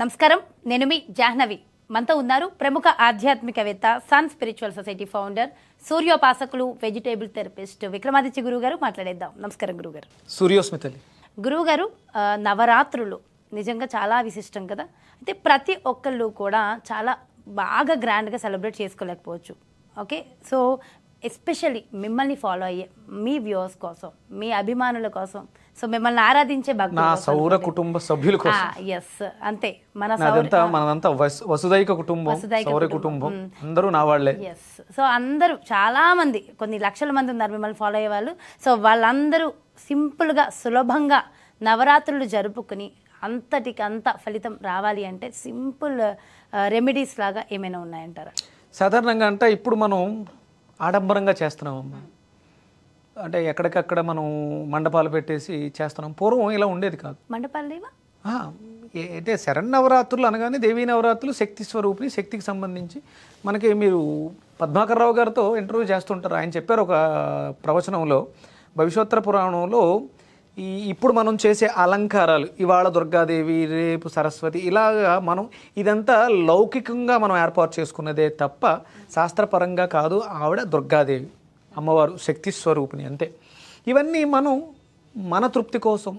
నమస్కారం నేను మీ జాహ్నవి మనతో ఉన్నారు ప్రముఖ ఆధ్యాత్మికవేత్త సన్ స్పిరిచువల్ సొసైటీ ఫౌండర్ సూర్యోపాసకులు వెజిటేబుల్ థెరపిస్ట్ విక్రమాదిత్య గురువు గారు మాట్లాడేద్దాం నమస్కారం గురుగారు సూర్యోస్మితలి గురువు గారు నవరాత్రులు నిజంగా చాలా విశిష్టం కదా అయితే ప్రతి ఒక్కళ్ళు కూడా చాలా బాగా గ్రాండ్గా సెలబ్రేట్ చేసుకోలేకపోవచ్చు ఓకే సో ఎస్పెషలీ మిమ్మల్ని ఫాలో అయ్యే మీ వ్యూవర్స్ కోసం మీ అభిమానుల కోసం సో మిమ్మల్ని ఆరాధించే సౌర కుటుంబ సభ్యుల కోసం ఎస్ అంతే మన మనంతా వసుదైక కుటుంబం సౌర కుటుంబం అందరూ నా వాళ్ళే ఎస్ సో అందరూ చాలా మంది కొన్ని లక్షల మంది ఉన్నారు మిమ్మల్ని ఫాలో అయ్యే వాళ్ళు సో వాళ్ళందరూ సింపుల్గా సులభంగా నవరాత్రులు జరుపుకుని అంతటికి అంత ఫలితం రావాలి అంటే సింపుల్ రెమెడీస్ లాగా ఏమైనా ఉన్నాయంటారా సాధారణంగా అంటే ఇప్పుడు మనం ఆడంబరంగా చేస్తున్నామమ్మా అంటే ఎక్కడికక్కడ మనం మండపాలు పెట్టేసి చేస్తున్నాం పూర్వం ఇలా ఉండేది కాదు మండపాలు అంటే శరణ్ నవరాత్రులు అనగానే దేవీ నవరాత్రులు శక్తి స్వరూపిణి శక్తికి సంబంధించి మనకి మీరు రావు గారితో ఇంటర్వ్యూ చేస్తుంటారు ఆయన చెప్పారు ఒక ప్రవచనంలో భవిష్యోత్తర పురాణంలో ఈ ఇప్పుడు మనం చేసే అలంకారాలు ఇవాళ దుర్గాదేవి రేపు సరస్వతి ఇలాగా మనం ఇదంతా లౌకికంగా మనం ఏర్పాటు చేసుకున్నదే తప్ప శాస్త్రపరంగా కాదు ఆవిడ దుర్గాదేవి అమ్మవారు శక్తి స్వరూపిణి అంతే ఇవన్నీ మనం మన తృప్తి కోసం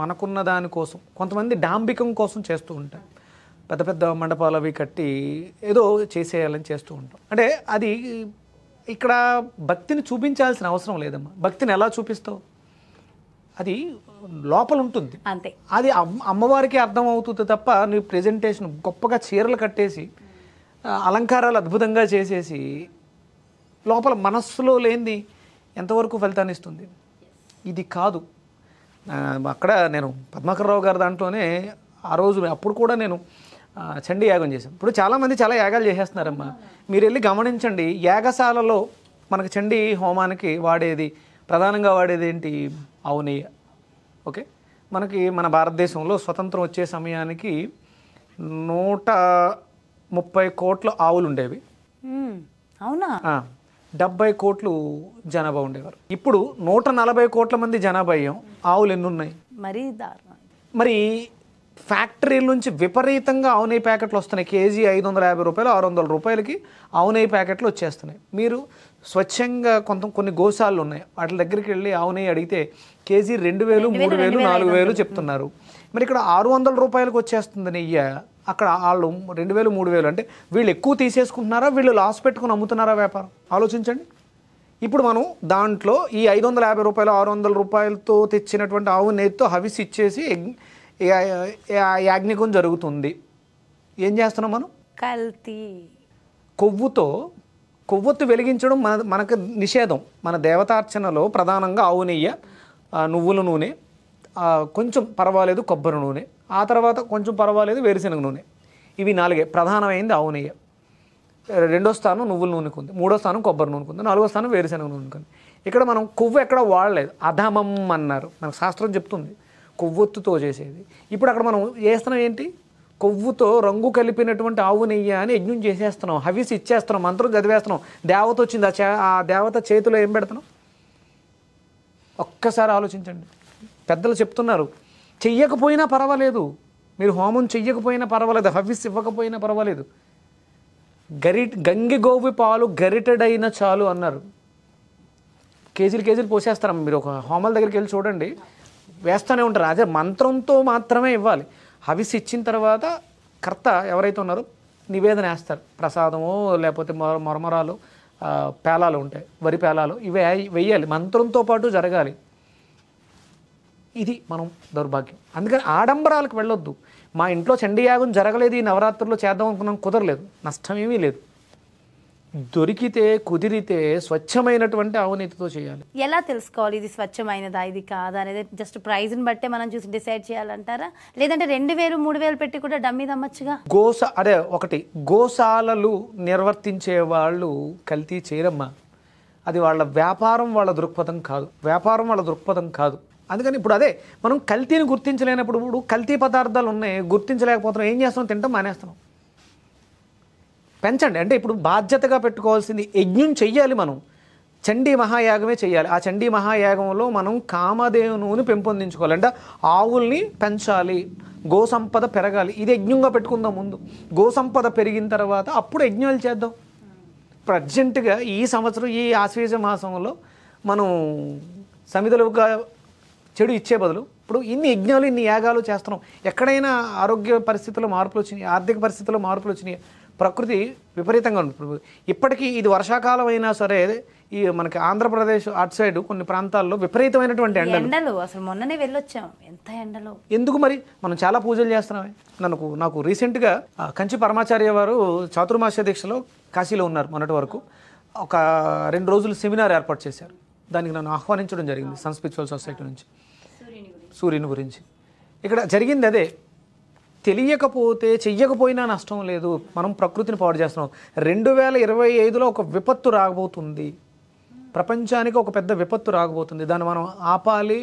మనకున్న దానికోసం కొంతమంది డాంబికం కోసం చేస్తూ ఉంటాం పెద్ద పెద్ద మండపాలు అవి కట్టి ఏదో చేసేయాలని చేస్తూ ఉంటాం అంటే అది ఇక్కడ భక్తిని చూపించాల్సిన అవసరం లేదమ్మా భక్తిని ఎలా చూపిస్తావు అది లోపల ఉంటుంది అంతే అది అమ్మవారికి అర్థం అవుతుంది తప్ప నీ ప్రెజెంటేషన్ గొప్పగా చీరలు కట్టేసి అలంకారాలు అద్భుతంగా చేసేసి లోపల మనస్సులో లేనిది ఎంతవరకు ఫలితాన్ని ఇస్తుంది ఇది కాదు అక్కడ నేను పద్మాకర్రావు గారి దాంట్లోనే ఆ రోజు అప్పుడు కూడా నేను చండీ యాగం చేశాను ఇప్పుడు చాలామంది చాలా యాగాలు చేసేస్తున్నారమ్మా మీరు వెళ్ళి గమనించండి యాగశాలలో మనకు చండీ హోమానికి వాడేది ప్రధానంగా వాడేది ఏంటి అవునయ్య ఓకే మనకి మన భారతదేశంలో స్వతంత్రం వచ్చే సమయానికి నూట ముప్పై కోట్ల ఆవులు ఉండేవి అవునా డెబ్బై కోట్లు జనాభా ఉండేవారు ఇప్పుడు నూట నలభై కోట్ల మంది జనాభా ఆవులు ఎన్ని ఉన్నాయి మరీ మరి ఫ్యాక్టరీల నుంచి విపరీతంగా ఆవునై ప్యాకెట్లు వస్తున్నాయి కేజీ ఐదు వందల యాభై రూపాయలు ఆరు వందల రూపాయలకి ఆవునై ప్యాకెట్లు వచ్చేస్తున్నాయి మీరు స్వచ్ఛంగా కొంత కొన్ని గోశాలు ఉన్నాయి వాటి దగ్గరికి వెళ్ళి ఆవునై అడిగితే కేజీ రెండు వేలు మూడు వేలు నాలుగు వేలు చెప్తున్నారు మరి ఇక్కడ ఆరు వందల రూపాయలకు వచ్చేస్తుంది నెయ్య అక్కడ వాళ్ళు రెండు వేలు మూడు వేలు అంటే వీళ్ళు ఎక్కువ తీసేసుకుంటున్నారా వీళ్ళు లాస్ పెట్టుకుని అమ్ముతున్నారా వ్యాపారం ఆలోచించండి ఇప్పుడు మనం దాంట్లో ఈ ఐదు వందల యాభై రూపాయలు ఆరు వందల రూపాయలతో తెచ్చినటువంటి ఆవు నెయ్యితో హవిస్ ఇచ్చేసి యాజ్ఞికం జరుగుతుంది ఏం చేస్తున్నాం మనం కల్తీ కొవ్వుతో కొవ్వొత్తు వెలిగించడం మన మనకు నిషేధం మన దేవతార్చనలో ప్రధానంగా ఆవు నెయ్యి నువ్వుల నూనె కొంచెం పర్వాలేదు కొబ్బరి నూనె ఆ తర్వాత కొంచెం పర్వాలేదు వేరుశెనగ నూనె ఇవి నాలుగే ప్రధానమైంది ఆవు నెయ్యి రెండో స్థానం నువ్వుల నూనెకు ఉంది మూడో స్థానం కొబ్బరి నూనెకు ఉంది నాలుగో స్థానం వేరుశనగ నూనెకు ఉంది ఇక్కడ మనం కొవ్వు ఎక్కడ వాడలేదు అధమం అన్నారు మనకు శాస్త్రం చెప్తుంది కొవ్వొత్తుతో చేసేది ఇప్పుడు అక్కడ మనం చేస్తున్నాం ఏంటి కొవ్వుతో రంగు కలిపినటువంటి ఆవు నెయ్యి అని యజ్ఞం చేసేస్తున్నాం హవిస్ ఇచ్చేస్తున్నాం మంత్రం చదివేస్తున్నాం దేవత వచ్చింది ఆ దేవత చేతిలో ఏం పెడుతున్నాం ఒక్కసారి ఆలోచించండి పెద్దలు చెప్తున్నారు చెయ్యకపోయినా పర్వాలేదు మీరు హోమం చెయ్యకపోయినా పర్వాలేదు హవ్విస్ ఇవ్వకపోయినా పర్వాలేదు గరి గంగి గోవి పాలు గరిటెడైన చాలు అన్నారు కేజీలు కేజీలు పోసేస్తారు మీరు ఒక హోమల దగ్గరికి వెళ్ళి చూడండి వేస్తూనే ఉంటారు అదే మంత్రంతో మాత్రమే ఇవ్వాలి హవిస్ ఇచ్చిన తర్వాత కర్త ఎవరైతే ఉన్నారో నివేదన వేస్తారు ప్రసాదమో లేకపోతే మొర మొరమరాలు పేలాలు ఉంటాయి వరి పేలాలు ఇవి వేయాలి మంత్రంతో పాటు జరగాలి ఇది మనం దౌర్భాగ్యం అందుకని ఆడంబరాలకు వెళ్ళొద్దు మా ఇంట్లో చండీయాగం జరగలేదు ఈ నవరాత్రుల్లో చేద్దాం అనుకున్నాం కుదరలేదు నష్టమేమీ లేదు దొరికితే కుదిరితే స్వచ్ఛమైనటువంటి అవనీతితో చేయాలి ఎలా తెలుసుకోవాలి ఇది స్వచ్ఛమైనదా ఇది కాదా అనేది జస్ట్ ప్రైజ్ని బట్టే మనం చూసి డిసైడ్ చేయాలంటారా లేదంటే రెండు వేలు మూడు వేలు పెట్టి కూడా డమ్మీ దమ్మచ్చుగా గోస అదే ఒకటి గోశాలలు నిర్వర్తించే వాళ్ళు కల్తీ చేయరమ్మా అది వాళ్ళ వ్యాపారం వాళ్ళ దృక్పథం కాదు వ్యాపారం వాళ్ళ దృక్పథం కాదు అందుకని ఇప్పుడు అదే మనం కల్తీని గుర్తించలేనప్పుడు కల్తీ పదార్థాలు ఉన్నాయి గుర్తించలేకపోతున్నాం ఏం చేస్తున్నాం తింటాం మానేస్తున్నాం పెంచండి అంటే ఇప్పుడు బాధ్యతగా పెట్టుకోవాల్సింది యజ్ఞం చెయ్యాలి మనం చండీ మహాయాగమే చేయాలి ఆ చండీ మహాయాగంలో మనం కామధేనువుని పెంపొందించుకోవాలి అంటే ఆవుల్ని పెంచాలి గోసంపద పెరగాలి ఇది యజ్ఞంగా పెట్టుకుందాం ముందు గోసంపద పెరిగిన తర్వాత అప్పుడు యజ్ఞాలు చేద్దాం ప్రజెంట్గా ఈ సంవత్సరం ఈ ఆశ్వేజ మాసంలో మనం సమితలుగా చెడు ఇచ్చే బదులు ఇప్పుడు ఇన్ని యజ్ఞాలు ఇన్ని యాగాలు చేస్తున్నాం ఎక్కడైనా ఆరోగ్య పరిస్థితుల్లో మార్పులు వచ్చినాయి ఆర్థిక పరిస్థితుల్లో మార్పులు వచ్చినాయి ప్రకృతి విపరీతంగా ఉంది ఇప్పటికీ ఇది వర్షాకాలం అయినా సరే ఈ మనకి ఆంధ్రప్రదేశ్ అటు సైడ్ కొన్ని ప్రాంతాల్లో విపరీతమైనటువంటి ఎండలు ఎండలు అసలు మొన్ననే వెళ్ళొచ్చాం ఎంత ఎండలు ఎందుకు మరి మనం చాలా పూజలు చేస్తున్నామే నాకు నాకు రీసెంట్గా కంచి పరమాచార్య వారు చాతుర్మాస దీక్షలో కాశీలో ఉన్నారు మొన్నటి వరకు ఒక రెండు రోజులు సెమినార్ ఏర్పాటు చేశారు దానికి నన్ను ఆహ్వానించడం జరిగింది సన్స్పిచువల్ సొసైటీ నుంచి సూర్యుని గురించి ఇక్కడ జరిగింది అదే తెలియకపోతే చెయ్యకపోయినా నష్టం లేదు మనం ప్రకృతిని పాడు చేస్తున్నాం రెండు వేల ఇరవై ఐదులో ఒక విపత్తు రాబోతుంది ప్రపంచానికి ఒక పెద్ద విపత్తు రాకపోతుంది దాన్ని మనం ఆపాలి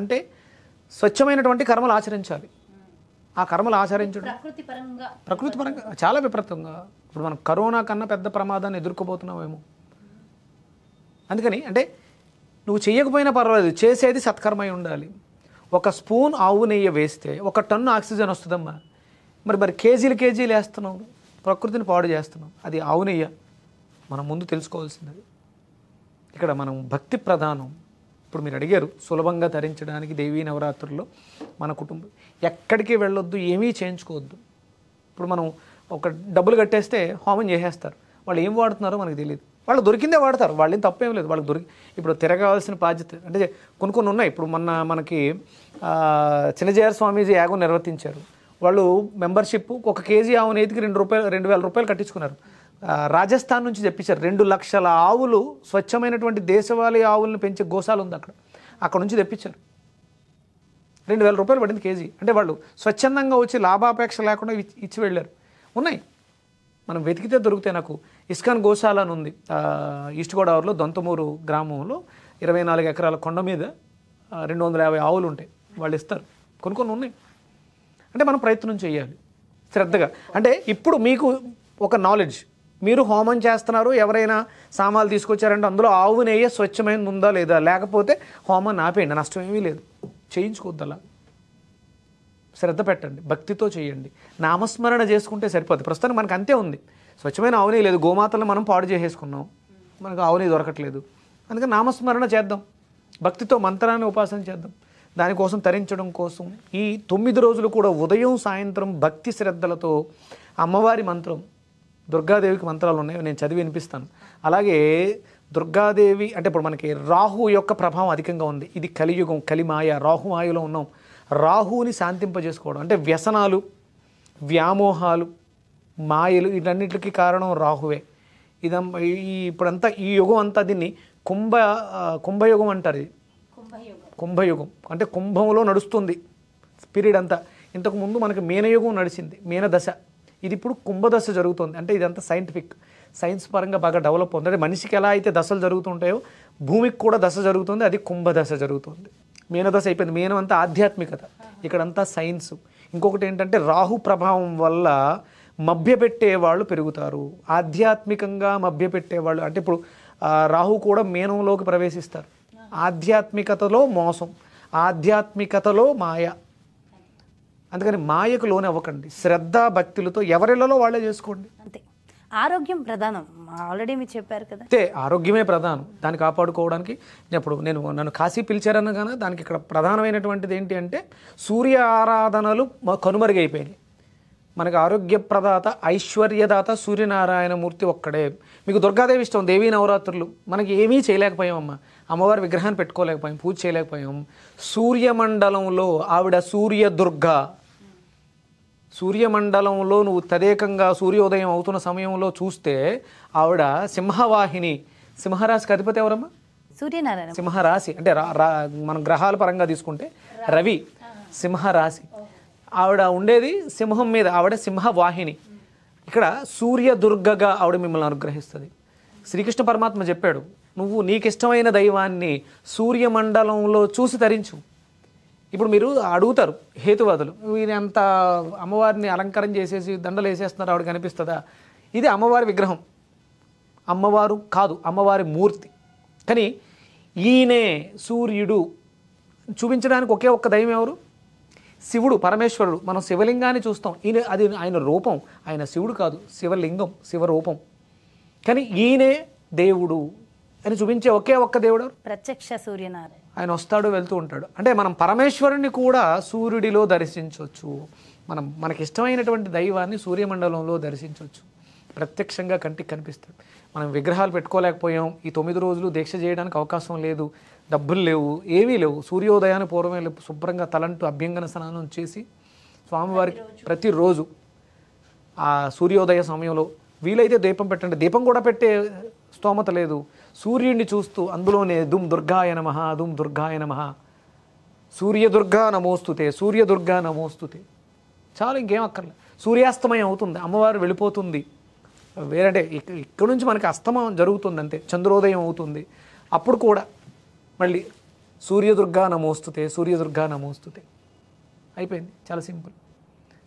అంటే స్వచ్ఛమైనటువంటి కర్మలు ఆచరించాలి ఆ కర్మలు ఆచరించడం ప్రకృతి పరంగా చాలా విపరీతంగా ఇప్పుడు మనం కరోనా కన్నా పెద్ద ప్రమాదాన్ని ఎదుర్కోబోతున్నామేమో అందుకని అంటే నువ్వు చేయకపోయినా పర్వాలేదు చేసేది సత్కర్మై ఉండాలి ఒక స్పూన్ ఆవు నెయ్యి వేస్తే ఒక టన్ను ఆక్సిజన్ వస్తుందమ్మా మరి మరి కేజీలు కేజీలు వేస్తున్నాం ప్రకృతిని పాడు చేస్తున్నాం అది ఆవు నెయ్య మనం ముందు తెలుసుకోవాల్సింది ఇక్కడ మనం భక్తి ప్రధానం ఇప్పుడు మీరు అడిగారు సులభంగా ధరించడానికి దేవీ నవరాత్రుల్లో మన కుటుంబం ఎక్కడికి వెళ్ళొద్దు ఏమీ చేయించుకోవద్దు ఇప్పుడు మనం ఒక డబ్బులు కట్టేస్తే హోమం చేసేస్తారు వాళ్ళు ఏం వాడుతున్నారో మనకు తెలియదు వాళ్ళు దొరికిందే వాడతారు వాళ్ళు ఏం తప్పేం లేదు వాళ్ళకి దొరికి ఇప్పుడు తిరగాల్సిన బాధ్యత అంటే కొన్ని కొన్ని ఉన్నాయి ఇప్పుడు మొన్న మనకి చిన్నజయ స్వామీజీ యాగం నిర్వర్తించారు వాళ్ళు మెంబర్షిప్ ఒక కేజీ ఆవు నేతికి రెండు రూపాయలు రెండు వేల రూపాయలు కట్టించుకున్నారు రాజస్థాన్ నుంచి తెప్పించారు రెండు లక్షల ఆవులు స్వచ్ఛమైనటువంటి దేశవాళీ ఆవులను పెంచే గోశాల ఉంది అక్కడ అక్కడ నుంచి తెప్పించారు రెండు వేల రూపాయలు పడింది కేజీ అంటే వాళ్ళు స్వచ్ఛందంగా వచ్చి లాభాపేక్ష లేకుండా ఇచ్చి వెళ్ళారు ఉన్నాయి మనం వెతికితే దొరుకుతాయి నాకు ఇస్కాన్ గోశాల అని ఉంది ఈస్ట్ గోదావరిలో దొంతమూరు గ్రామంలో ఇరవై నాలుగు ఎకరాల కొండ మీద రెండు వందల యాభై ఆవులు ఉంటాయి వాళ్ళు ఇస్తారు కొన్ని కొన్ని ఉన్నాయి అంటే మనం ప్రయత్నం చేయాలి శ్రద్ధగా అంటే ఇప్పుడు మీకు ఒక నాలెడ్జ్ మీరు హోమం చేస్తున్నారు ఎవరైనా సామాన్లు తీసుకొచ్చారంటే అందులో ఆవు స్వచ్ఛమైన స్వచ్ఛమైనది ఉందా లేదా లేకపోతే హోమం ఆపేయండి నష్టం ఏమీ లేదు చేయించుకోవద్దలా శ్రద్ధ పెట్టండి భక్తితో చేయండి నామస్మరణ చేసుకుంటే సరిపోద్ది ప్రస్తుతానికి మనకు అంతే ఉంది స్వచ్ఛమైన ఆవునే లేదు గోమాతలను మనం పాడు చేసేసుకున్నాం మనకు ఆవునే దొరకట్లేదు అందుకని నామస్మరణ చేద్దాం భక్తితో మంత్రాన్ని ఉపాసన చేద్దాం దానికోసం తరించడం కోసం ఈ తొమ్మిది రోజులు కూడా ఉదయం సాయంత్రం భక్తి శ్రద్ధలతో అమ్మవారి మంత్రం దుర్గాదేవికి మంత్రాలు ఉన్నాయి నేను చదివి వినిపిస్తాను అలాగే దుర్గాదేవి అంటే ఇప్పుడు మనకి రాహు యొక్క ప్రభావం అధికంగా ఉంది ఇది కలియుగం కలిమాయ రాహు మాయలో ఉన్నాం రాహువుని శాంతింపజేసుకోవడం అంటే వ్యసనాలు వ్యామోహాలు మాయలు వీటన్నిటికి కారణం రాహువే ఇదం ఈ ఇప్పుడంతా ఈ యుగం అంతా దీన్ని కుంభ కుంభయుగం అంటారు ఇది కుంభయుగం అంటే కుంభంలో నడుస్తుంది పీరియడ్ అంతా ఇంతకుముందు మనకి మేనయుగం నడిచింది మేనదశ ఇది ఇప్పుడు కుంభదశ జరుగుతుంది అంటే ఇదంతా సైంటిఫిక్ సైన్స్ పరంగా బాగా డెవలప్ ఉంది అంటే మనిషికి ఎలా అయితే దశలు జరుగుతుంటాయో భూమికి కూడా దశ జరుగుతుంది అది కుంభదశ జరుగుతుంది మేనదశ అయిపోయింది మేనం అంతా ఆధ్యాత్మికత ఇక్కడంతా సైన్స్ ఇంకొకటి ఏంటంటే రాహు ప్రభావం వల్ల మభ్యపెట్టే వాళ్ళు పెరుగుతారు ఆధ్యాత్మికంగా వాళ్ళు అంటే ఇప్పుడు రాహు కూడా మేనంలోకి ప్రవేశిస్తారు ఆధ్యాత్మికతలో మోసం ఆధ్యాత్మికతలో మాయ అందుకని మాయకు లోనవ్వకండి శ్రద్ధ భక్తులతో ఎవరిళ్ళలో వాళ్ళే చేసుకోండి అంతే ఆరోగ్యం ప్రధానం ఆల్రెడీ మీరు చెప్పారు కదా అంటే ఆరోగ్యమే ప్రధానం దాన్ని కాపాడుకోవడానికి ఇప్పుడు నేను నన్ను కాశీ పిలిచారన్న కానీ దానికి ఇక్కడ ప్రధానమైనటువంటిది ఏంటి అంటే సూర్య ఆరాధనలు కనుమరుగైపోయినాయి ఆరోగ్య ఆరోగ్యప్రదాత ఐశ్వర్యదాత సూర్యనారాయణమూర్తి ఒక్కడే మీకు దుర్గాదేవి ఇష్టం దేవీ నవరాత్రులు మనకి ఏమీ చేయలేకపోయామమ్మ అమ్మవారి విగ్రహాన్ని పెట్టుకోలేకపోయాం పూజ చేయలేకపోయాం సూర్యమండలంలో ఆవిడ సూర్యదుర్గ సూర్యమండలంలో నువ్వు తదేకంగా సూర్యోదయం అవుతున్న సమయంలో చూస్తే ఆవిడ సింహవాహిని సింహరాశికి అధిపతి ఎవరమ్మా సూర్యనారాయణ సింహరాశి అంటే మనం గ్రహాల పరంగా తీసుకుంటే రవి సింహరాశి ఆవిడ ఉండేది సింహం మీద ఆవిడ సింహవాహిని ఇక్కడ సూర్యదుర్గగా ఆవిడ మిమ్మల్ని అనుగ్రహిస్తుంది శ్రీకృష్ణ పరమాత్మ చెప్పాడు నువ్వు నీకిష్టమైన దైవాన్ని సూర్యమండలంలో చూసి తరించు ఇప్పుడు మీరు అడుగుతారు హేతువాదులు ఈయన అంత అమ్మవారిని అలంకారం చేసేసి దండలు వేసేస్తున్నారు ఆవిడ కనిపిస్తుందా ఇది అమ్మవారి విగ్రహం అమ్మవారు కాదు అమ్మవారి మూర్తి కానీ ఈయనే సూర్యుడు చూపించడానికి ఒకే ఒక్క దైవం ఎవరు శివుడు పరమేశ్వరుడు మనం శివలింగాన్ని చూస్తాం ఈయన అది ఆయన రూపం ఆయన శివుడు కాదు శివలింగం శివరూపం కానీ ఈయనే దేవుడు అని చూపించే ఒకే ఒక్క దేవుడు ప్రత్యక్ష సూర్యనారాయణ ఆయన వస్తాడు వెళ్తూ ఉంటాడు అంటే మనం పరమేశ్వరుని కూడా సూర్యుడిలో దర్శించవచ్చు మనం మనకి ఇష్టమైనటువంటి దైవాన్ని సూర్యమండలంలో దర్శించవచ్చు ప్రత్యక్షంగా కంటికి కనిపిస్తాడు మనం విగ్రహాలు పెట్టుకోలేకపోయాం ఈ తొమ్మిది రోజులు దీక్ష చేయడానికి అవకాశం లేదు డబ్బులు లేవు ఏమీ లేవు సూర్యోదయాన్ని పూర్వమే శుభ్రంగా తలంటూ అభ్యంగన స్నానం చేసి స్వామివారికి ప్రతిరోజు ఆ సూర్యోదయ సమయంలో వీలైతే దీపం పెట్టండి దీపం కూడా పెట్టే స్తోమత లేదు సూర్యుడిని చూస్తూ అందులోనే దుమ్ దుర్గాయ నమ దుమ్ దుర్గాయ నమ సూర్యదుర్గా నమోస్తుతే సూర్యదుర్గా నమోస్తుతే చాలా ఇంకేం అక్కర్లే సూర్యాస్తమయం అవుతుంది అమ్మవారు వెళ్ళిపోతుంది వేరంటే ఇక్కడ నుంచి మనకి అస్తమం జరుగుతుంది అంతే చంద్రోదయం అవుతుంది అప్పుడు కూడా మళ్ళీ సూర్యదుర్గా నమోస్తుతే సూర్యదుర్గా నమోస్తుతే అయిపోయింది చాలా సింపుల్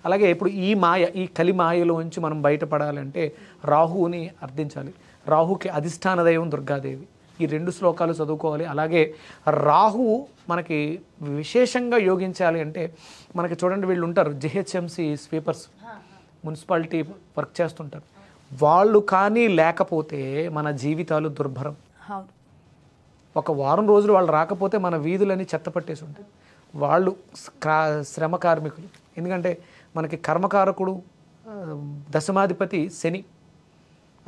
అలాగే ఇప్పుడు ఈ మాయ ఈ కలి మాయలోంచి మనం బయటపడాలంటే రాహువుని అర్థించాలి రాహుకి అధిష్టాన దైవం దుర్గాదేవి ఈ రెండు శ్లోకాలు చదువుకోవాలి అలాగే రాహు మనకి విశేషంగా యోగించాలి అంటే మనకి చూడండి వీళ్ళు ఉంటారు జిహెచ్ఎంసి స్వీపర్స్ మున్సిపాలిటీ వర్క్ చేస్తుంటారు వాళ్ళు కానీ లేకపోతే మన జీవితాలు దుర్భరం ఒక వారం రోజులు వాళ్ళు రాకపోతే మన వీధులని చెత్త పట్టేసి ఉంటాయి వాళ్ళు శ్రమ కార్మికులు ఎందుకంటే మనకి కర్మకారకుడు దశమాధిపతి శని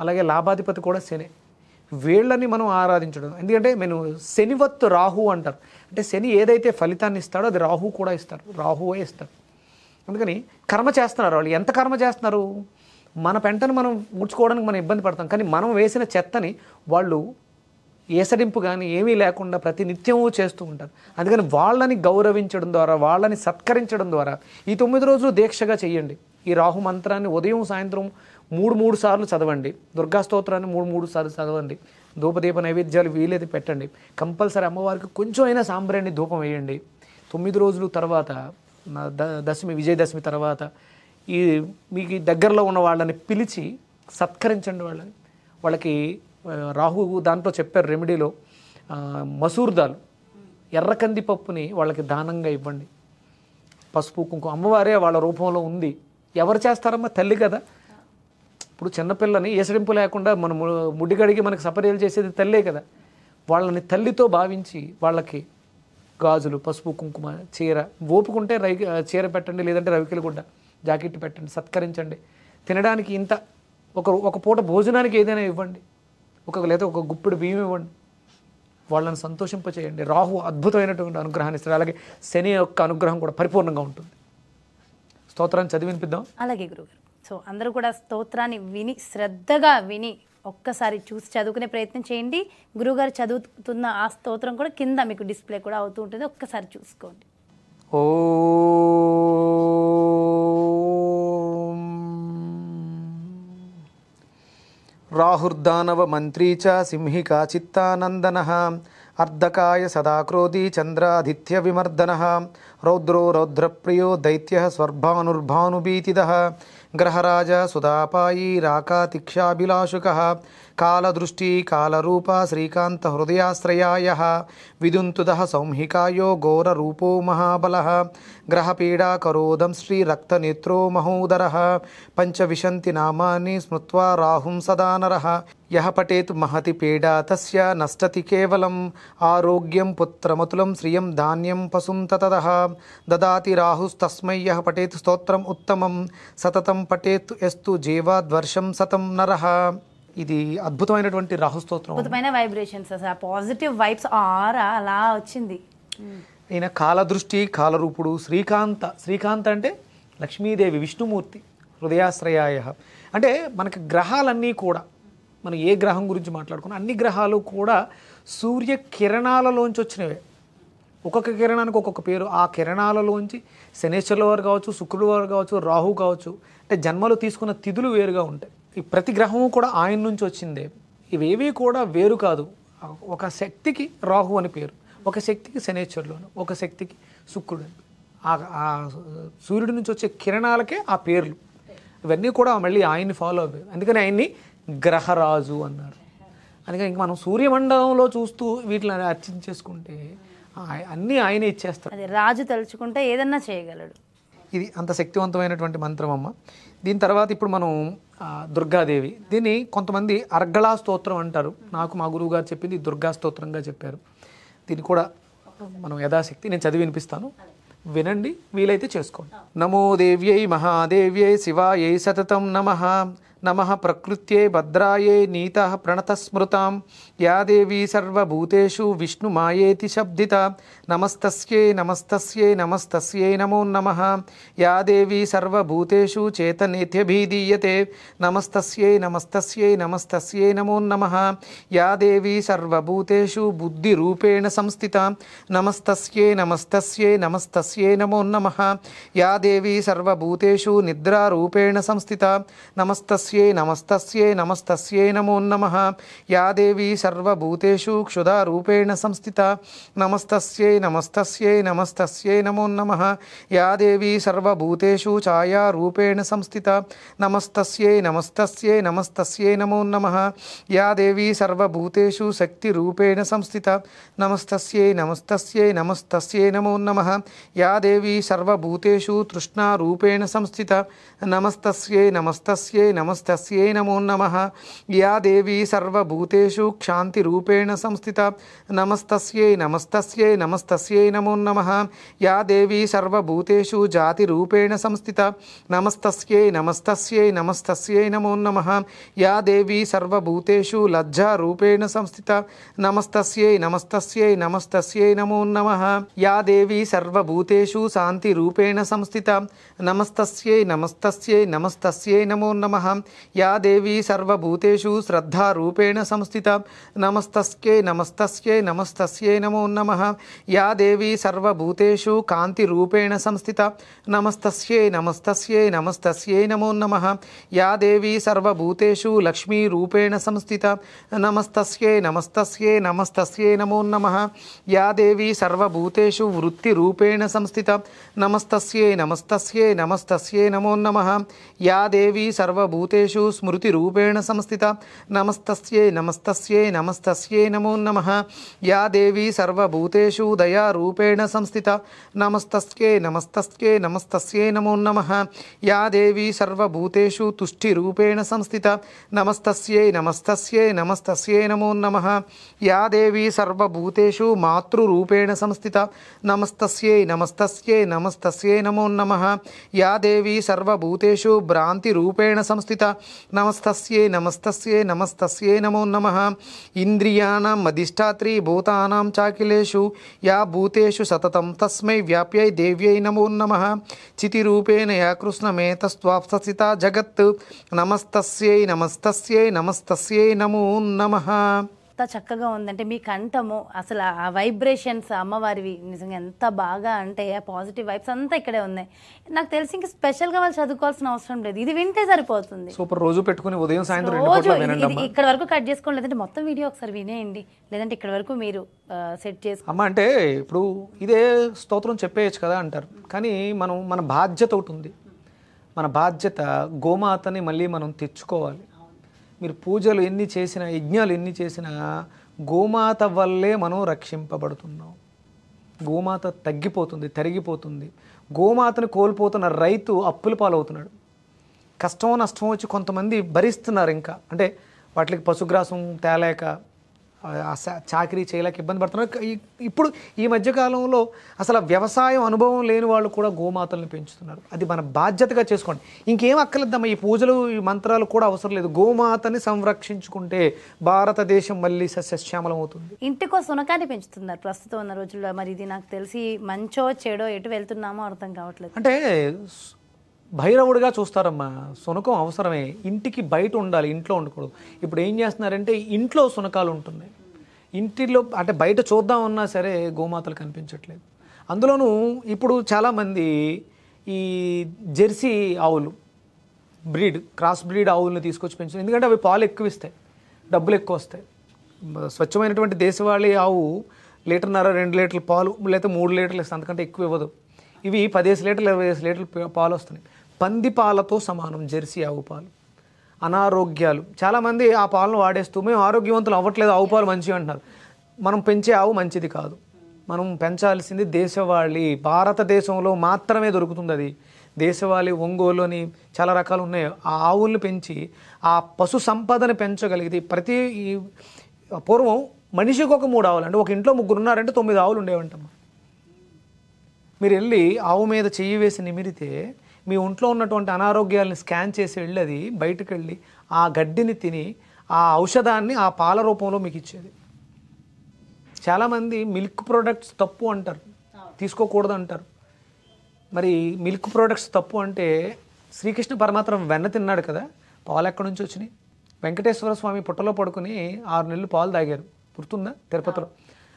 అలాగే లాభాధిపతి కూడా శని వీళ్ళని మనం ఆరాధించడం ఎందుకంటే నేను శనివత్తు రాహు అంటారు అంటే శని ఏదైతే ఫలితాన్ని ఇస్తాడో అది రాహు కూడా ఇస్తారు రాహువే ఇస్తారు అందుకని కర్మ చేస్తున్నారు వాళ్ళు ఎంత కర్మ చేస్తున్నారు మన పెంటను మనం ముడుచుకోవడానికి మనం ఇబ్బంది పడతాం కానీ మనం వేసిన చెత్తని వాళ్ళు ఏసడింపు కానీ ఏమీ లేకుండా ప్రతి నిత్యము చేస్తూ ఉంటారు అందుకని వాళ్ళని గౌరవించడం ద్వారా వాళ్ళని సత్కరించడం ద్వారా ఈ తొమ్మిది రోజులు దీక్షగా చేయండి ఈ రాహు మంత్రాన్ని ఉదయం సాయంత్రం మూడు మూడు సార్లు చదవండి దుర్గా స్తోత్రాన్ని మూడు మూడు సార్లు చదవండి ధూపదీప నైవేద్యాలు వీలైతే పెట్టండి కంపల్సరీ అమ్మవారికి కొంచెం అయినా సాంబ్రాన్ని ధూపం వేయండి తొమ్మిది రోజులు తర్వాత దశమి విజయదశమి తర్వాత ఈ మీకు దగ్గరలో ఉన్న వాళ్ళని పిలిచి సత్కరించండి వాళ్ళని వాళ్ళకి రాహు దాంట్లో చెప్పారు రెమెడీలో మసూర్ దాల్ ఎర్రకంది పప్పుని వాళ్ళకి దానంగా ఇవ్వండి పసుపు కుంకుమ అమ్మవారే వాళ్ళ రూపంలో ఉంది ఎవరు చేస్తారమ్మా తల్లి కదా ఇప్పుడు చిన్నపిల్లని ఏసడింపు లేకుండా మన ముడిగడిగి మనకు సపర్యలు చేసేది తల్లే కదా వాళ్ళని తల్లితో భావించి వాళ్ళకి గాజులు పసుపు కుంకుమ చీర ఓపుకుంటే రై చీర పెట్టండి లేదంటే రవికిల గుడ్డ జాకెట్ పెట్టండి సత్కరించండి తినడానికి ఇంత ఒక ఒక పూట భోజనానికి ఏదైనా ఇవ్వండి ఒక లేదా ఒక గుప్పెడు బియ్యం ఇవ్వండి వాళ్ళని సంతోషింపచేయండి రాహు అద్భుతమైనటువంటి అనుగ్రహాన్ని ఇస్తారు అలాగే శని యొక్క అనుగ్రహం కూడా పరిపూర్ణంగా ఉంటుంది స్తోత్రాన్ని చదివినిపిద్దాం అలాగే గురుగారు సో అందరూ కూడా స్తోత్రాన్ని విని శ్రద్ధగా విని ఒక్కసారి చూసి చదువుకునే ప్రయత్నం చేయండి గురుగారు చదువుతున్న ఆ స్తోత్రం కూడా కింద మీకు డిస్ప్లే కూడా అవుతూ ఉంటుంది ఒక్కసారి చూసుకోండి ఓ రాహుర్దానవ మంత్రీ చ సింహికా చిత్తానందన అర్ధకాయ సదాక్రోధీ చంద్రాధిత్య విమర్దన రౌద్రో రౌద్రప్రియో దైత్య స్వర్భానుర్భానుభీతిద ग्रहराज सुधापायी राकातिक्षाभिलाषुकः कालरूपा श्रीकान्तहृदयाश्रयायः विदुन्तुदः संहिकायो घोररूपो महाबलः ग्रहपीडाकरोदं श्रीरक्तनेत्रो महोदरः पञ्चविंशन्ति नामानि स्मृत्वा राहुं सदानरः యహ పటేత్ మహతి పీడా తస్య నష్టతి కేవలం ఆరోగ్యం పుత్రమతులం శ్రియం ధాన్యం పశుం తతద దదాతి రాహుస్తస్మై యహ పటేత్ స్తోత్రం ఉత్తమం సతతం పఠేతు ఎస్తు జీవాద్వర్షం సతం నర ఇది అద్భుతమైనటువంటి రాహుస్తోత్రం అద్భుతమైన వైబ్రేషన్స్ అసలు పాజిటివ్ వైబ్స్ ఆరా అలా వచ్చింది ఈయన కాలదృష్టి కాలరూపుడు శ్రీకాంత శ్రీకాంత అంటే లక్ష్మీదేవి విష్ణుమూర్తి హృదయాశ్రయాయ అంటే మనకి గ్రహాలన్నీ కూడా మనం ఏ గ్రహం గురించి మాట్లాడుకున్నా అన్ని గ్రహాలు కూడా సూర్య కిరణాలలోంచి వచ్చినవే ఒక్కొక్క కిరణానికి ఒక్కొక్క పేరు ఆ కిరణాలలోంచి శనేశ్వరుల వారు కావచ్చు శుక్రుడు వారు కావచ్చు రాహు కావచ్చు అంటే జన్మలు తీసుకున్న తిథులు వేరుగా ఉంటాయి ఈ ప్రతి గ్రహము కూడా ఆయన నుంచి వచ్చిందే ఇవేవి కూడా వేరు కాదు ఒక శక్తికి రాహు అని పేరు ఒక శక్తికి శనేశ్వరులు అని ఒక శక్తికి శుక్రుడు అని ఆ సూర్యుడి నుంచి వచ్చే కిరణాలకే ఆ పేర్లు ఇవన్నీ కూడా మళ్ళీ ఆయన్ని ఫాలో అవ్వాయి అందుకని ఆయన్ని గ్రహరాజు అన్నారు అందుకని ఇంక మనం సూర్యమండలంలో చూస్తూ వీటిని అర్చించేసుకుంటే అన్నీ ఆయన ఇచ్చేస్తాడు అది రాజు తలుచుకుంటే ఏదన్నా చేయగలడు ఇది అంత శక్తివంతమైనటువంటి మంత్రం అమ్మ దీని తర్వాత ఇప్పుడు మనం దుర్గాదేవి దీన్ని కొంతమంది అర్గళా స్తోత్రం అంటారు నాకు మా గురువు గారు చెప్పింది దుర్గా స్తోత్రంగా చెప్పారు దీన్ని కూడా మనం యథాశక్తి నేను చదివి వినిపిస్తాను వినండి వీలైతే చేసుకోండి నమో దేవ్యై మహాదేవ్యై శివాయ సతతం నమ నమ ప్రకృత్యే భద్రాయే నీత ప్రణతస్మృతాం యా దేవీ సర్వభూతేషు విష్ణుమాయేతి శబ్దిత నమస్తస్యే నమస్తస్యే నమస్తస్యే నమో నమ యా దేవీ సర్వూతూ చేతనేత్యభిధీయతే నమస్తస్యే నమస్తస్యే నమస్తస్యే నమో నమ యా దేవీ సర్వభూతేషు బుద్ధిరూపేణ సంస్థిత నమస్తస్యే నమస్తస్యే నమస్తస్యే నమో నమ యా దేవీ సర్వూతూ నిద్రారూపేణ సంస్థిత నమస్త నమస్తస్యై నమస్తస్యై నమస్తస్యై నమో నమ యా దేవీ సర్వభూతేషు క్షుదా సంస్థిత నమస్తస్యై నమస్తస్యై నమస్తస్యై నమో నమ యా దేవీ సర్వభూతేషు ఛాయారూపేణ సంస్థిత నమస్తస్యై నమస్తస్యై నమస్తస్యై నమో నమ యా దేవీ సర్వభూతేషు శక్తిరూపేణ సంస్థిత నమస్తస్యై నమస్తస్యై నమస్తస్యై నమో నమ యా దేవీ సర్వభూతేషు తృష్ణారూపేణ సంస్థిత నమస్తస్యై నమస్తస్యై నమస్ నమస్తస్యై నమో నమ యా దేవీ సర్వభూతేషు రూపేణ సంస్థిత నమస్తస్యై నమస్తస్యై నమస్తస్యై నమో నమ యా దేవీ సర్వభూతేషు రూపేణ సంస్థిత నమస్తస్యై నమస్తస్యై నమస్తస్యై నమో నమ యా దేవీ సర్వభూతేషు రూపేణ సంస్థిత నమస్తస్యై నమస్తస్యై నమస్తస్యై నమో నమ యా దేవీ సర్వభూతేషు రూపేణ సంస్థిత నమస్తస్యై నమస్తస్యై నమస్తస్యై నమో నమ या देवी सर्वभूतेषु श्रद्धारूपेण संस्थित नमस्तस्यै नमस्तस्यै नमस्तस्ये नमो नमः या देवी सर्वभूतेषु कान्तिरूपेण संस्थिता नमस्तस्ये नमस्तस्ये नमस्तस्ये नमो नमः या देवी सर्वभूतेषु लक्ष्मीरूपेण संस्थित नमस्तस्ये नमस्तस्ये नमस्तस्ये नमो नमः या देवी सर्वभूतेषु वृत्तिरूपेण संस्थित नमस्तस्ये नमस्तस्ये नमस्तस्ये नमो नमः या देवी सर्वभूते స్మృతి రూపేణ సంస్థిత నమస్తస్యై నమస్తస్యై నమస్తస్యై నమో నమ యా దేవీ సర్వభూతేషు దయారూపేణ సంస్థిత నమస్తస్యై నమస్తస్యై నమస్తస్యై నమో నమ యా దేవీ సర్వభూతేషు రూపేణ సంస్థిత నమస్తస్యై నమస్తస్యై నమస్తస్యై నమో నమ యా దేవీ సర్వభూతేషు మాతృరూపేణ సంస్థిత నమస్తస్యై నమస్తస్యై నమస్తస్యై నమో నమ యా దేవీ సర్వభూతేషు రూపేణ సంస్థిత नमस्तस्ये नमस्तस्ये नमस्तस्ये नमो नमः इन्द्रियाणाम् अधिष्ठात्री भूतानां चाखिलेषु या भूतेषु सततं तस्मै व्याप्यै देव्यै नमो नमः चितिरूपेण या कृष्णमेतस्त्वाप्ससिता जगत् नमस्तस्यै नमस्तस्यै नमस्तस्यै नमो नमः ఎంత చక్కగా ఉందంటే మీ కంఠము అసలు ఆ వైబ్రేషన్స్ అమ్మవారివి నిజంగా ఎంత బాగా అంటే ఆ పాజిటివ్ వైబ్స్ అంతా ఇక్కడే ఉన్నాయి నాకు తెలిసి ఇంకా స్పెషల్గా వాళ్ళు చదువుకోవాల్సిన అవసరం లేదు ఇది వింటే సరిపోతుంది సూపర్ రోజు పెట్టుకుని ఉదయం సాయంత్రం రోజు ఇక్కడ వరకు కట్ చేసుకోండి లేదంటే మొత్తం వీడియో ఒకసారి వినేయండి లేదంటే ఇక్కడ వరకు మీరు సెట్ చేసుకో అమ్మ అంటే ఇప్పుడు ఇదే స్తోత్రం చెప్పేయచ్చు కదా అంటారు కానీ మనం మన బాధ్యత ఒకటి ఉంది మన బాధ్యత గోమాతని మళ్ళీ మనం తెచ్చుకోవాలి మీరు పూజలు ఎన్ని చేసినా యజ్ఞాలు ఎన్ని చేసినా గోమాత వల్లే మనం రక్షింపబడుతున్నాం గోమాత తగ్గిపోతుంది తరిగిపోతుంది గోమాతను కోల్పోతున్న రైతు అప్పుల పాలవుతున్నాడు కష్టం నష్టం వచ్చి కొంతమంది భరిస్తున్నారు ఇంకా అంటే వాటికి పశుగ్రాసం తేలేక చాకరీ చేయలేక ఇబ్బంది పడుతున్నారు ఇప్పుడు ఈ మధ్యకాలంలో అసలు వ్యవసాయం అనుభవం లేని వాళ్ళు కూడా గోమాతలను పెంచుతున్నారు అది మన బాధ్యతగా చేసుకోండి ఇంకేం అక్కర్లేదమ్మా ఈ పూజలు ఈ మంత్రాలు కూడా అవసరం లేదు గోమాతని సంరక్షించుకుంటే భారతదేశం మళ్ళీ సస్యశ్యామలం అవుతుంది ఇంటికో సునకాన్ని పెంచుతున్నారు ప్రస్తుతం ఉన్న రోజుల్లో మరి ఇది నాకు తెలిసి మంచో చెడో ఎటు వెళ్తున్నామో అర్థం కావట్లేదు అంటే భైరవుడిగా చూస్తారమ్మా శునకం అవసరమే ఇంటికి బయట ఉండాలి ఇంట్లో ఉండకూడదు ఇప్పుడు ఏం చేస్తున్నారంటే ఇంట్లో శునకాలు ఉంటున్నాయి ఇంటిలో అంటే బయట చూద్దాం అన్నా సరే గోమాతలు కనిపించట్లేదు అందులోనూ ఇప్పుడు చాలామంది ఈ జెర్సీ ఆవులు బ్రీడ్ క్రాస్ బ్రీడ్ ఆవులను తీసుకొచ్చి పెంచారు ఎందుకంటే అవి పాలు ఎక్కువ ఇస్తాయి డబ్బులు ఎక్కువ వస్తాయి స్వచ్ఛమైనటువంటి దేశవాళీ ఆవు లీటర్నర రెండు లీటర్ల పాలు లేకపోతే మూడు లీటర్లు ఇస్తాయి అంతకంటే ఎక్కువ ఇవ్వదు ఇవి పదిహేను లీటర్లు ఇరవై లీటర్లు పాలు వస్తున్నాయి పందిపాలతో సమానం జెర్సీ ఆవు పాలు అనారోగ్యాలు చాలామంది ఆ పాలను వాడేస్తూ మేము ఆరోగ్యవంతులు అవ్వట్లేదు ఆవు పాలు మంచివి అంటున్నారు మనం పెంచే ఆవు మంచిది కాదు మనం పెంచాల్సింది దేశవాళి భారతదేశంలో మాత్రమే దొరుకుతుంది అది దేశవాళి ఒంగోలు అని చాలా రకాలు ఉన్నాయి ఆ ఆవుల్ని పెంచి ఆ పశు సంపదను పెంచగలిగింది ప్రతి ఈ పూర్వం మనిషికి ఒక మూడు ఆవులు అంటే ఒక ఇంట్లో ముగ్గురు ఉన్నారంటే తొమ్మిది ఆవులు ఉండేవంటమ్మా మీరు వెళ్ళి ఆవు మీద చెయ్యి వేసి నిమిరితే మీ ఒంట్లో ఉన్నటువంటి అనారోగ్యాలను స్కాన్ చేసి వెళ్ళి అది బయటకు వెళ్ళి ఆ గడ్డిని తిని ఆ ఔషధాన్ని ఆ పాల రూపంలో మీకు ఇచ్చేది చాలామంది మిల్క్ ప్రోడక్ట్స్ తప్పు అంటారు తీసుకోకూడదు అంటారు మరి మిల్క్ ప్రోడక్ట్స్ తప్పు అంటే శ్రీకృష్ణ పరమాత్మ వెన్న తిన్నాడు కదా పాలు ఎక్కడి నుంచి వచ్చినాయి వెంకటేశ్వర స్వామి పుట్టలో పడుకుని ఆరు నెలలు పాలు తాగారు గుర్తుందా తిరుపతిలో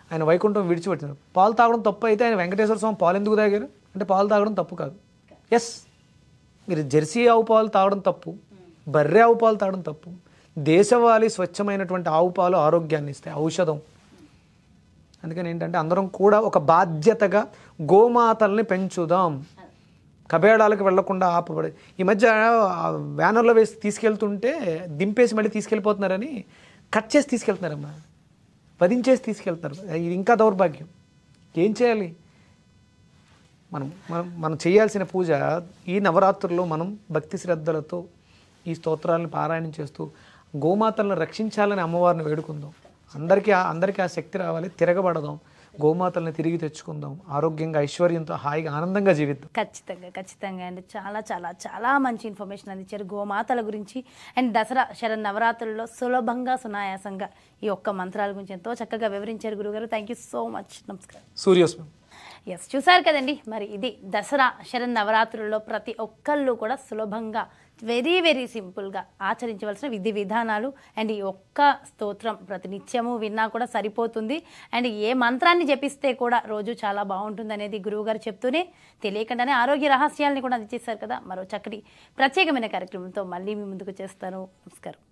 ఆయన వైకుంఠం విడిచిపెట్టినారు పాలు తాగడం తప్పు అయితే ఆయన వెంకటేశ్వర స్వామి పాలు ఎందుకు తాగారు అంటే పాలు తాగడం తప్పు కాదు ఎస్ మీరు జెర్సీ ఆవు పాలు తాగడం తప్పు బర్రె ఆవు పాలు తాగడం తప్పు దేశవాళీ స్వచ్ఛమైనటువంటి ఆవు పాలు ఆరోగ్యాన్ని ఇస్తాయి ఔషధం అందుకని ఏంటంటే అందరం కూడా ఒక బాధ్యతగా గోమాతల్ని పెంచుదాం కబేడాలకు వెళ్లకుండా ఆపబడి ఈ మధ్య వ్యానర్లో వేసి తీసుకెళ్తుంటే దింపేసి మళ్ళీ తీసుకెళ్ళిపోతున్నారని కట్ చేసి తీసుకెళ్తున్నారమ్మా వధించేసి తీసుకెళ్తారు ఇది ఇంకా దౌర్భాగ్యం ఏం చేయాలి మనం మనం మనం చేయాల్సిన పూజ ఈ నవరాత్రుల్లో మనం భక్తి శ్రద్ధలతో ఈ స్తోత్రాలను పారాయణం చేస్తూ గోమాతలను రక్షించాలని అమ్మవారిని వేడుకుందాం అందరికీ అందరికీ ఆ శక్తి రావాలి తిరగబడదాం గోమాతల్ని తిరిగి తెచ్చుకుందాం ఆరోగ్యంగా ఐశ్వర్యంతో హాయిగా ఆనందంగా జీవిద్దాం ఖచ్చితంగా ఖచ్చితంగా అండి చాలా చాలా చాలా మంచి ఇన్ఫర్మేషన్ అందించారు గోమాతల గురించి అండ్ దసరా శరణ్ నవరాత్రుల్లో సులభంగా సునాయాసంగా ఈ ఒక్క మంత్రాల గురించి ఎంతో చక్కగా వివరించారు గురుగారు థ్యాంక్ యూ సో మచ్ నమస్కారం సూర్యోస్మి ఎస్ చూసారు కదండి మరి ఇది దసరా శరన్ నవరాత్రుల్లో ప్రతి ఒక్కళ్ళు కూడా సులభంగా వెరీ వెరీ సింపుల్గా ఆచరించవలసిన విధి విధానాలు అండ్ ఈ ఒక్క స్తోత్రం నిత్యము విన్నా కూడా సరిపోతుంది అండ్ ఏ మంత్రాన్ని జపిస్తే కూడా రోజు చాలా బాగుంటుంది అనేది గురువుగారు చెప్తూనే తెలియకుండానే ఆరోగ్య రహస్యాలని కూడా అందించేశారు కదా మరో చక్కటి ప్రత్యేకమైన కార్యక్రమంతో మళ్ళీ మీ ముందుకు చేస్తాను నమస్కారం